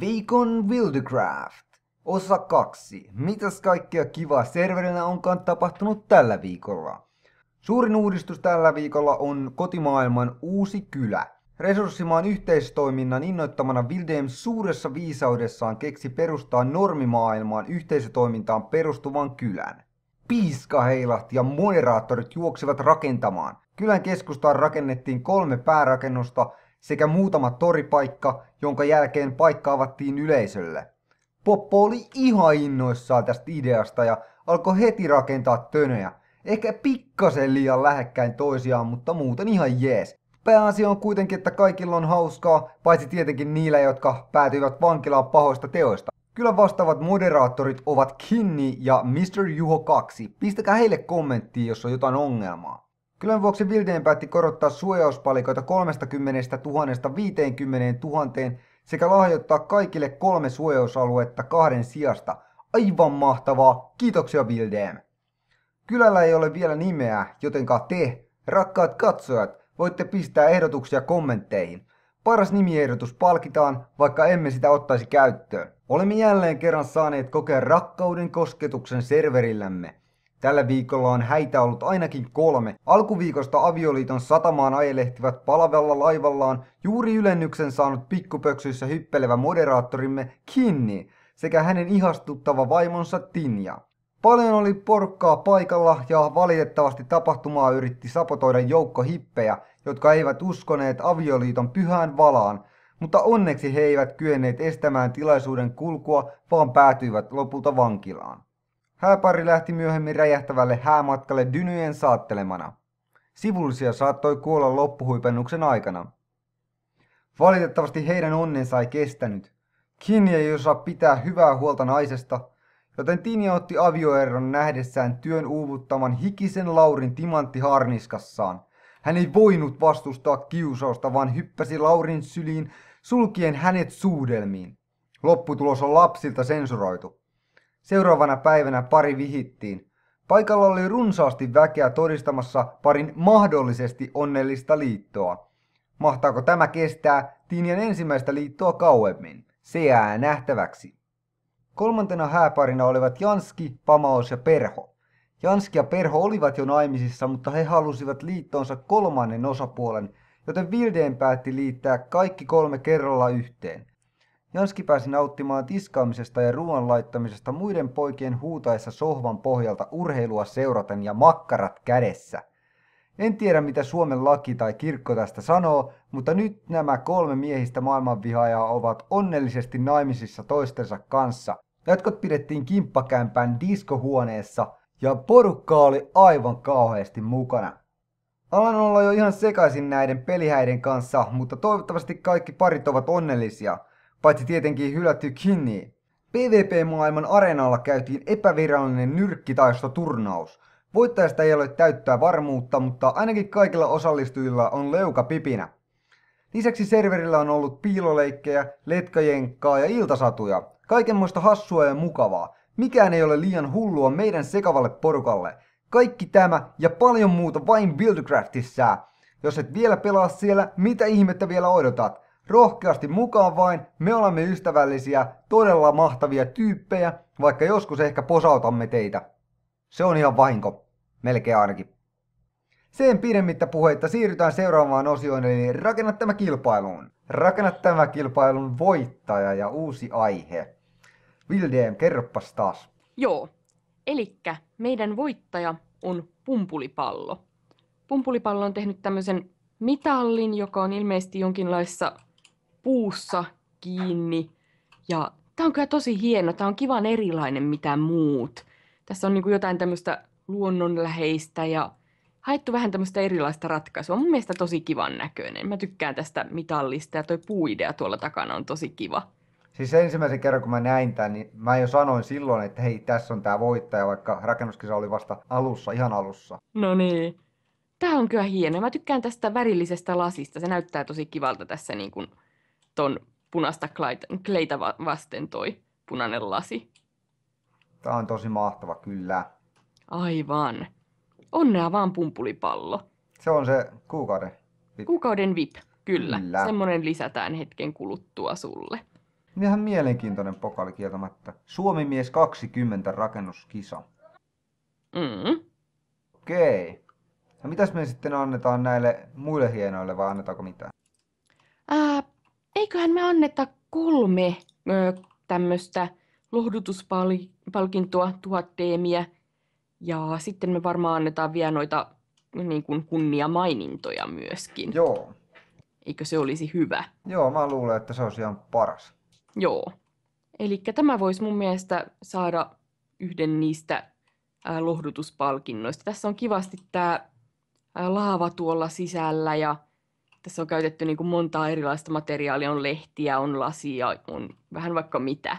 Viikon Wildcraft. Osa kaksi. Mitäs kaikkea kivaa serverinä onkaan tapahtunut tällä viikolla? Suurin uudistus tällä viikolla on kotimaailman uusi kylä. Resurssimaan yhteistoiminnan innoittamana Vildem suuressa viisaudessaan keksi perustaa normimaailmaan yhteisötoimintaan perustuvan kylän. Piiskaheilat ja moderaattorit juoksivat rakentamaan. Kylän keskustaan rakennettiin kolme päärakennusta sekä muutama toripaikka, jonka jälkeen paikka avattiin yleisölle. Poppo oli ihan innoissaan tästä ideasta ja alkoi heti rakentaa tönöjä. Ehkä pikkasen liian lähekkäin toisiaan, mutta muuten ihan jees. Pääasia on kuitenkin, että kaikilla on hauskaa, paitsi tietenkin niillä, jotka päätyivät vankilaan pahoista teoista. Kyllä vastaavat moderaattorit ovat Kinni ja Mr. Juho 2. Pistäkää heille kommenttiin, jos on jotain ongelmaa. Kylän vuoksi Vilden päätti korottaa suojauspalikoita 30 000 50 000 sekä lahjoittaa kaikille kolme suojausaluetta kahden sijasta. Aivan mahtavaa! Kiitoksia Vildeem! Kylällä ei ole vielä nimeä, jotenka te, rakkaat katsojat, voitte pistää ehdotuksia kommentteihin. Paras nimiehdotus palkitaan, vaikka emme sitä ottaisi käyttöön. Olemme jälleen kerran saaneet kokea rakkauden kosketuksen serverillämme. Tällä viikolla on häitä ollut ainakin kolme. Alkuviikosta avioliiton satamaan ajelehtivät palavella laivallaan juuri ylennyksen saanut pikkupöksyissä hyppelevä moderaattorimme Kinni sekä hänen ihastuttava vaimonsa Tinja. Paljon oli porkkaa paikalla ja valitettavasti tapahtumaa yritti sapotoida joukko hippejä, jotka eivät uskoneet avioliiton pyhään valaan, mutta onneksi he eivät kyenneet estämään tilaisuuden kulkua, vaan päätyivät lopulta vankilaan. Hääpari lähti myöhemmin räjähtävälle häämatkalle dynyjen saattelemana. Sivullisia saattoi kuolla loppuhuipennuksen aikana. Valitettavasti heidän onnensa ei kestänyt. Kini ei osaa pitää hyvää huolta naisesta, joten Tinja otti avioeron nähdessään työn uuvuttaman hikisen Laurin timanttiharniskassaan. Hän ei voinut vastustaa kiusausta, vaan hyppäsi Laurin syliin, sulkien hänet suudelmiin. Lopputulos on lapsilta sensuroitu. Seuraavana päivänä pari vihittiin. Paikalla oli runsaasti väkeä todistamassa parin mahdollisesti onnellista liittoa. Mahtaako tämä kestää Tiinian ensimmäistä liittoa kauemmin? Se jää nähtäväksi. Kolmantena hääparina olivat Janski, Pamaus ja Perho. Janski ja Perho olivat jo naimisissa, mutta he halusivat liittoonsa kolmannen osapuolen, joten Vildeen päätti liittää kaikki kolme kerralla yhteen. Janski pääsi nauttimaan tiskaamisesta ja ruoan laittamisesta muiden poikien huutaessa sohvan pohjalta urheilua seuraten ja makkarat kädessä. En tiedä mitä Suomen laki tai kirkko tästä sanoo, mutta nyt nämä kolme miehistä maailmanvihaajaa ovat onnellisesti naimisissa toistensa kanssa. Jatkot pidettiin kimppakämpään diskohuoneessa ja porukka oli aivan kauheasti mukana. Alan olla jo ihan sekaisin näiden pelihäiden kanssa, mutta toivottavasti kaikki parit ovat onnellisia – paitsi tietenkin hylätty Kinni. PvP-maailman areenalla käytiin epävirallinen nyrkkitaistoturnaus. Voittajasta ei ole täyttää varmuutta, mutta ainakin kaikilla osallistujilla on leuka pipinä. Lisäksi serverillä on ollut piiloleikkejä, letkajenkkaa ja iltasatuja. Kaikenmoista hassua ja mukavaa. Mikään ei ole liian hullua meidän sekavalle porukalle. Kaikki tämä ja paljon muuta vain Buildcraftissa. Jos et vielä pelaa siellä, mitä ihmettä vielä odotat? Rohkeasti mukaan vain, me olemme ystävällisiä, todella mahtavia tyyppejä, vaikka joskus ehkä posautamme teitä. Se on ihan vahinko, melkein ainakin. Sen pidemmittä puheitta siirrytään seuraavaan osioon, eli rakennat tämä kilpailuun. Rakennat tämä kilpailun voittaja ja uusi aihe. Vildeem, kerroppas taas. Joo, elikkä meidän voittaja on pumpulipallo. Pumpulipallo on tehnyt tämmöisen mitallin, joka on ilmeisesti jonkinlaisessa puussa kiinni. Ja tämä on kyllä tosi hieno, tämä on kivan erilainen mitä muut. Tässä on niin kuin jotain tämmöistä luonnonläheistä ja haettu vähän tämmöistä erilaista ratkaisua. Mun mielestä tosi kivan näköinen. Mä tykkään tästä mitallista ja toi puuidea tuolla takana on tosi kiva. Siis ensimmäisen kerran, kun mä näin tämän, niin mä jo sanoin silloin, että hei, tässä on tämä voittaja, vaikka rakennuskisa oli vasta alussa, ihan alussa. No niin. Tämä on kyllä hieno. Mä tykkään tästä värillisestä lasista. Se näyttää tosi kivalta tässä niin kuin ton punaista kleitä vasten toi punainen lasi. Tämä on tosi mahtava, kyllä. Aivan. Onnea vaan pumpulipallo. Se on se kuukauden vip. Kuukauden vip, kyllä. kyllä. Semmoinen lisätään hetken kuluttua sulle. Ihan mielenkiintoinen pokali kieltämättä. Suomimies 20 rakennuskisa. Mm. Okei. No mitäs me sitten annetaan näille muille hienoille vai annetaanko mitään? eiköhän me anneta kolme ö, tämmöistä lohdutuspalkintoa, tuhat teemiä. Ja sitten me varmaan annetaan vielä noita niin kuin kunniamainintoja myöskin. Joo. Eikö se olisi hyvä? Joo, mä luulen, että se olisi ihan paras. Joo. Eli tämä voisi mun mielestä saada yhden niistä lohdutuspalkinnoista. Tässä on kivasti tämä laava tuolla sisällä ja tässä on käytetty niin kuin montaa erilaista materiaalia, on lehtiä, on lasia, on vähän vaikka mitä.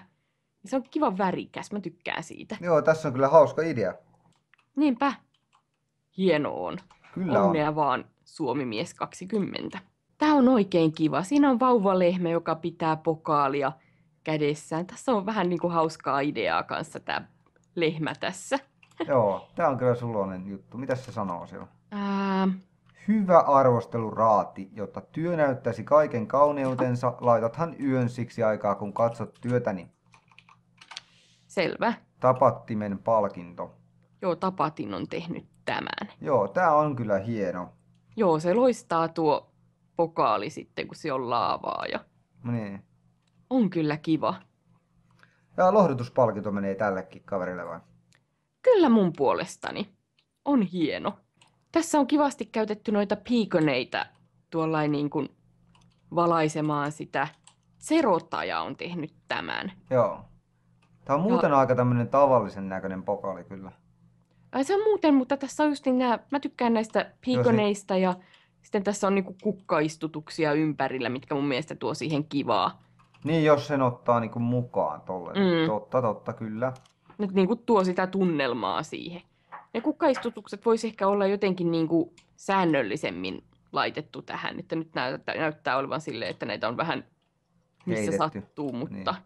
Se on kiva värikäs, mä tykkään siitä. Joo, tässä on kyllä hauska idea. Niinpä. Hieno on. Kyllä Onnea on. vaan Suomimies 20. Tämä on oikein kiva. Siinä on vauvalehme, joka pitää pokaalia kädessään. Tässä on vähän niin kuin hauskaa ideaa kanssa tämä lehmä tässä. Joo, tämä on kyllä suloinen juttu. Mitä se sanoo siellä? Ää, Hyvä arvosteluraati, jotta työ näyttäisi kaiken kauneutensa, laitathan yön siksi aikaa, kun katsot työtäni. Selvä. Tapattimen palkinto. Joo, tapatin on tehnyt tämän. Joo, tämä on kyllä hieno. Joo, se loistaa tuo pokaali sitten, kun se on laavaa. Ja... No niin. On kyllä kiva. Ja lohdutuspalkinto menee tällekin kaverille vai? Kyllä mun puolestani. On hieno. Tässä on kivasti käytetty noita piikoneita tuollain niin kuin valaisemaan sitä. Serottaja on tehnyt tämän. Joo. Tämä on muuten ja... aika tämmöinen tavallisen näköinen pokaali kyllä. Ai se on muuten, mutta tässä on just niin nämä, mä tykkään näistä piikoneista ja sitten tässä on niinku kukkaistutuksia ympärillä, mitkä mun mielestä tuo siihen kivaa. Niin, jos sen ottaa niinku mukaan tolle. Mm. Totta, totta, kyllä. Nyt niinku tuo sitä tunnelmaa siihen ne kukkaistutukset voisi ehkä olla jotenkin niin kuin säännöllisemmin laitettu tähän, että nyt näyttää, näyttää olevan sille, että näitä on vähän missä Heitetty. sattuu, niin. mutta, niin.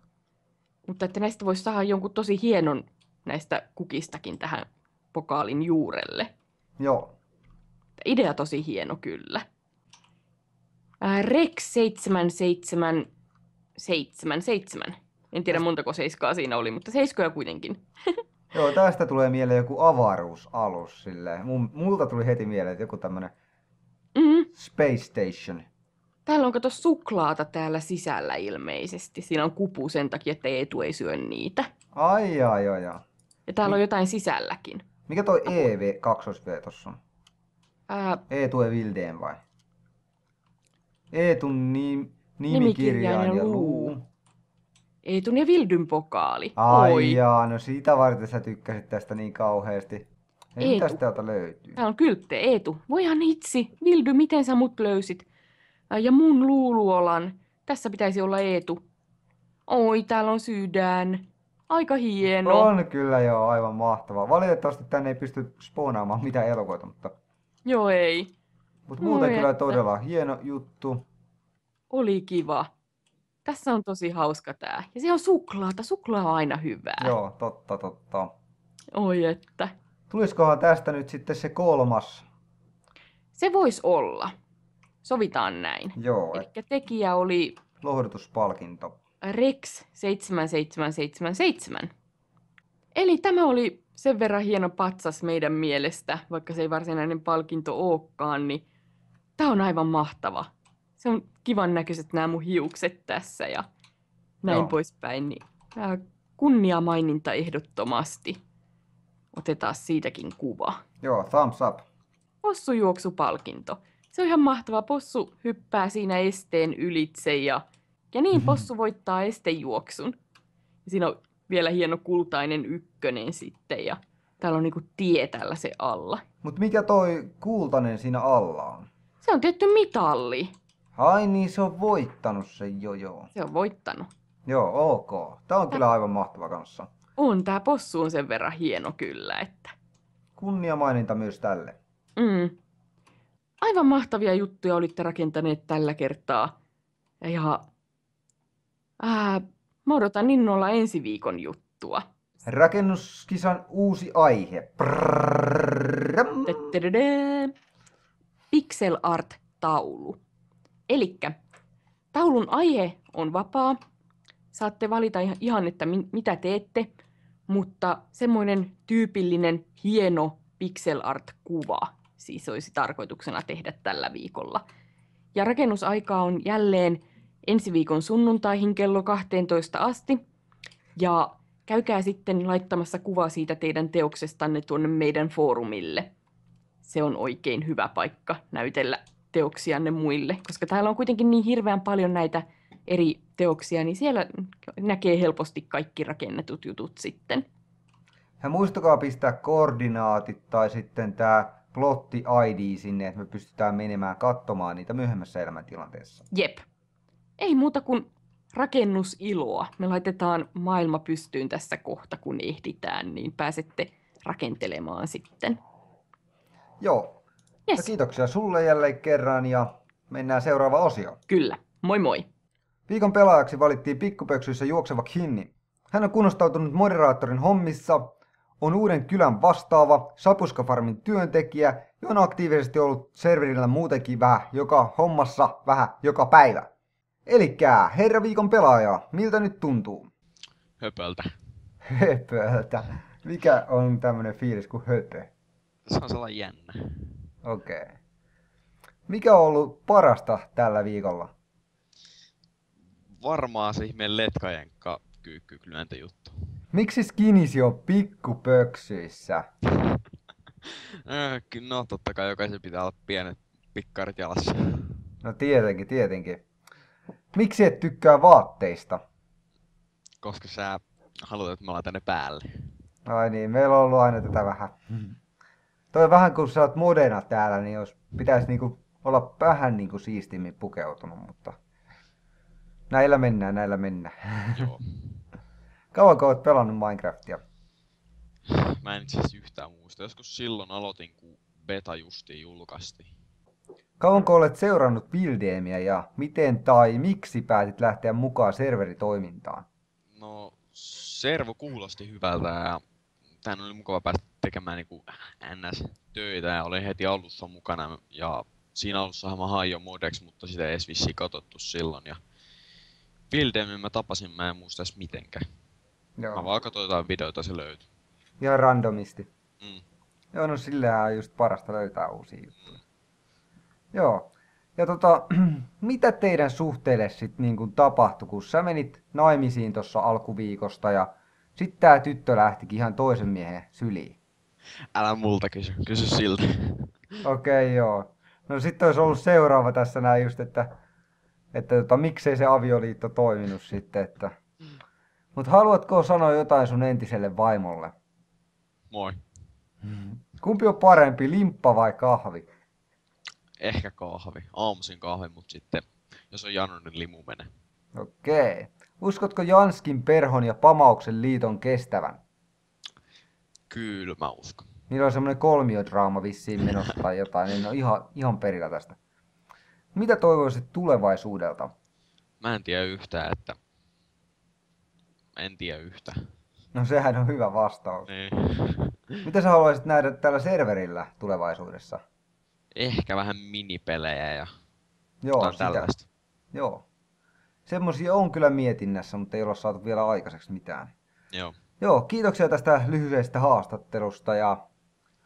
mutta että näistä voisi saada jonkun tosi hienon näistä kukistakin tähän pokaalin juurelle. Joo. Idea tosi hieno kyllä. Ää, Rex 777. En tiedä montako seiskaa siinä oli, mutta seiskoja kuitenkin. Joo, tästä tulee mieleen joku avaruusalus. Silleen. Mun, multa tuli heti mieleen, että joku tämmönen mm-hmm. Space Station. Täällä on kato suklaata täällä sisällä ilmeisesti. Siinä on kupu sen takia, että Eetu ei syö niitä. Ai joo, joo. Ja täällä Mi- on jotain sisälläkin. Mikä toi EV 2 V tossa on? Ää... Eetu ja Vildeen vai? Eetun nim- nimikirjaan ja luu. luu ei tun ja Vildyn pokaali. Ai Oi. jaa, no siitä varten sä tykkäsit tästä niin kauheasti. Ei, Eetu. mitä täältä löytyy? Täällä on kylttejä. Eetu. Voihan itsi. Vildy, miten sä mut löysit? Ja mun luuluolan. Tässä pitäisi olla Eetu. Oi, täällä on sydän. Aika hieno. On kyllä joo, aivan mahtavaa. Valitettavasti tänne ei pysty spoonaamaan mitään elokuvaa, mutta... Joo, ei. Mutta muuten kyllä että... todella hieno juttu. Oli kiva tässä on tosi hauska tämä. Ja se on suklaata, suklaa on aina hyvää. Joo, totta, totta. Oi että. Tulisikohan tästä nyt sitten se kolmas? Se voisi olla. Sovitaan näin. Joo. Eli et... tekijä oli... Lohdutuspalkinto. Rex 7777. Eli tämä oli sen verran hieno patsas meidän mielestä, vaikka se ei varsinainen palkinto olekaan, niin tämä on aivan mahtava. Se on kivan näköiset nämä mun hiukset tässä ja näin Joo. poispäin. Niin tämä kunnia maininta ehdottomasti. Otetaan siitäkin kuva. Joo, thumbs up. Possujuoksupalkinto. Se on ihan mahtava. Possu hyppää siinä esteen ylitse ja, ja niin mhm. possu voittaa estejuoksun. Ja siinä on vielä hieno kultainen ykkönen sitten ja täällä on niinku tie tällä se alla. Mutta mikä toi kultainen siinä alla on? Se on tietty mitalli. Ai niin, se on voittanut sen jo joo. Se on voittanut. Joo, ok. Tää on Tää... kyllä aivan mahtava kanssa. On tää possu on sen verran hieno kyllä, että... Kunnia maininta myös tälle. Mm. Aivan mahtavia juttuja olitte rakentaneet tällä kertaa. Ja... Äh, mä odotan innolla ensi viikon juttua. Rakennuskisan uusi aihe. Pixel art taulu. Eli taulun aihe on vapaa. Saatte valita ihan, että mitä teette, mutta semmoinen tyypillinen hieno pixel art kuva siis olisi tarkoituksena tehdä tällä viikolla. Ja rakennusaika on jälleen ensi viikon sunnuntaihin kello 12 asti. Ja käykää sitten laittamassa kuva siitä teidän teoksestanne tuonne meidän foorumille. Se on oikein hyvä paikka näytellä teoksianne muille, koska täällä on kuitenkin niin hirveän paljon näitä eri teoksia, niin siellä näkee helposti kaikki rakennetut jutut sitten. Ja muistakaa pistää koordinaatit tai sitten tämä plotti ID sinne, että me pystytään menemään katsomaan niitä myöhemmässä elämäntilanteessa. Jep. Ei muuta kuin rakennusiloa. Me laitetaan maailma pystyyn tässä kohta, kun ehditään, niin pääsette rakentelemaan sitten. Joo, Yes. kiitoksia sulle jälleen kerran ja mennään seuraava osio. Kyllä, moi moi. Viikon pelaajaksi valittiin pikkupöksyissä juokseva Kinni. Hän on kunnostautunut moderaattorin hommissa, on uuden kylän vastaava Sapuskafarmin työntekijä ja on aktiivisesti ollut serverillä muutenkin vähän joka hommassa vähän joka päivä. Elikkä, herra viikon pelaaja, miltä nyt tuntuu? Höpöltä. Höpöltä. Mikä on tämmönen fiilis kuin höpö? Se on sellainen jännä. Okei. Okay. Mikä on ollut parasta tällä viikolla? Varmaan se ihmeen letkajenkka kyykkyklynäntä juttu. Miksi skinisi on pikkupöksyissä? Äh, no totta kai jokaisen pitää olla pienet pikkarit jalassa. No tietenkin, tietenkin. Miksi et tykkää vaatteista? Koska sä haluat, että me ollaan ne päälle. Ai niin, meillä on ollut aina tätä vähän. Mm. Toi vähän kun sä oot modena täällä, niin jos pitäisi niinku olla vähän niinku siistimmin pukeutunut, mutta näillä mennään, näillä mennään. Joo. Kauanko oot pelannut Minecraftia? Mä en itse yhtään muista. Joskus silloin aloitin, kun beta justi julkaistiin. Kauanko olet seurannut Buildemia ja miten tai miksi päätit lähteä mukaan serveritoimintaan? No, servo kuulosti hyvältä ja tähän oli mukava päästä tekemään niin NS-töitä ja olin heti alussa mukana. Ja siinä alussahan mä hain jo modeksi, mutta sitä ei edes vissiin katsottu silloin. Ja Wildemin mä tapasin, mä en muista edes mitenkä. Joo. Mä vaan katsoin jotain videoita, se löytyy. Ja randomisti. Mm. Joo, no sillä on just parasta löytää uusia mm. juttuja. Mm. Joo. Ja tota, mitä teidän suhteelle sitten niin tapahtui, kun sä menit naimisiin tuossa alkuviikosta ja sitten tämä tyttö lähtikin ihan toisen miehen syliin. Älä multa kysy, kysy siltä. Okei, okay, joo. No sitten olisi ollut seuraava tässä näin just, että, että tota, miksei se avioliitto toiminut sitten, että... Mutta haluatko sanoa jotain sun entiselle vaimolle? Moi. Kumpi on parempi, limppa vai kahvi? Ehkä kahvi. Aamuisin kahvi, mutta sitten jos on janu, niin limu menee. Okei. Okay. Uskotko Janskin, Perhon ja Pamauksen liiton kestävän? Kyllä mä uskon. Niillä on semmoinen kolmiodraama vissiin menossa tai jotain, niin on ihan, ihan perillä tästä. Mitä toivoisit tulevaisuudelta? Mä en tiedä yhtä, että... En tiedä yhtä. No sehän on hyvä vastaus. Niin. Mitä sä haluaisit nähdä tällä serverillä tulevaisuudessa? Ehkä vähän minipelejä ja Joo, sitä. tällaista. Joo semmoisia on kyllä mietinnässä, mutta ei ole saatu vielä aikaiseksi mitään. Joo. Joo, kiitoksia tästä lyhyestä haastattelusta ja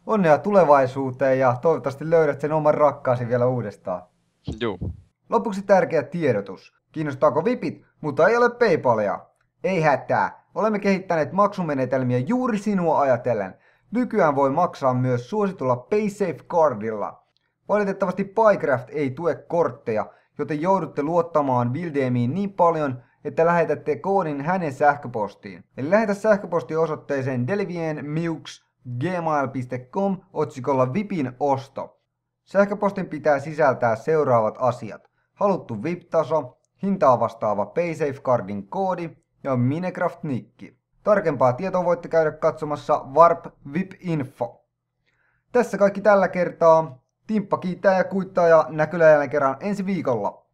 onnea tulevaisuuteen ja toivottavasti löydät sen oman rakkaasi vielä uudestaan. Joo. Lopuksi tärkeä tiedotus. Kiinnostaako vipit, mutta ei ole Paypalia? Ei hätää. Olemme kehittäneet maksumenetelmiä juuri sinua ajatellen. Nykyään voi maksaa myös suositulla PaySafe-kardilla. Valitettavasti PyCraft ei tue kortteja, joten joudutte luottamaan Vildemiin niin paljon, että lähetätte koodin hänen sähköpostiin. Eli lähetä sähköposti osoitteeseen delvienmiuksgmail.com otsikolla VIPin osto. Sähköpostin pitää sisältää seuraavat asiat. Haluttu VIP-taso, hintaa vastaava PaySafeCardin koodi ja Minecraft-nikki. Tarkempaa tietoa voitte käydä katsomassa Warp VIP Info. Tässä kaikki tällä kertaa. Timppa kiittää ja kuittaa ja näkyy jälleen kerran ensi viikolla.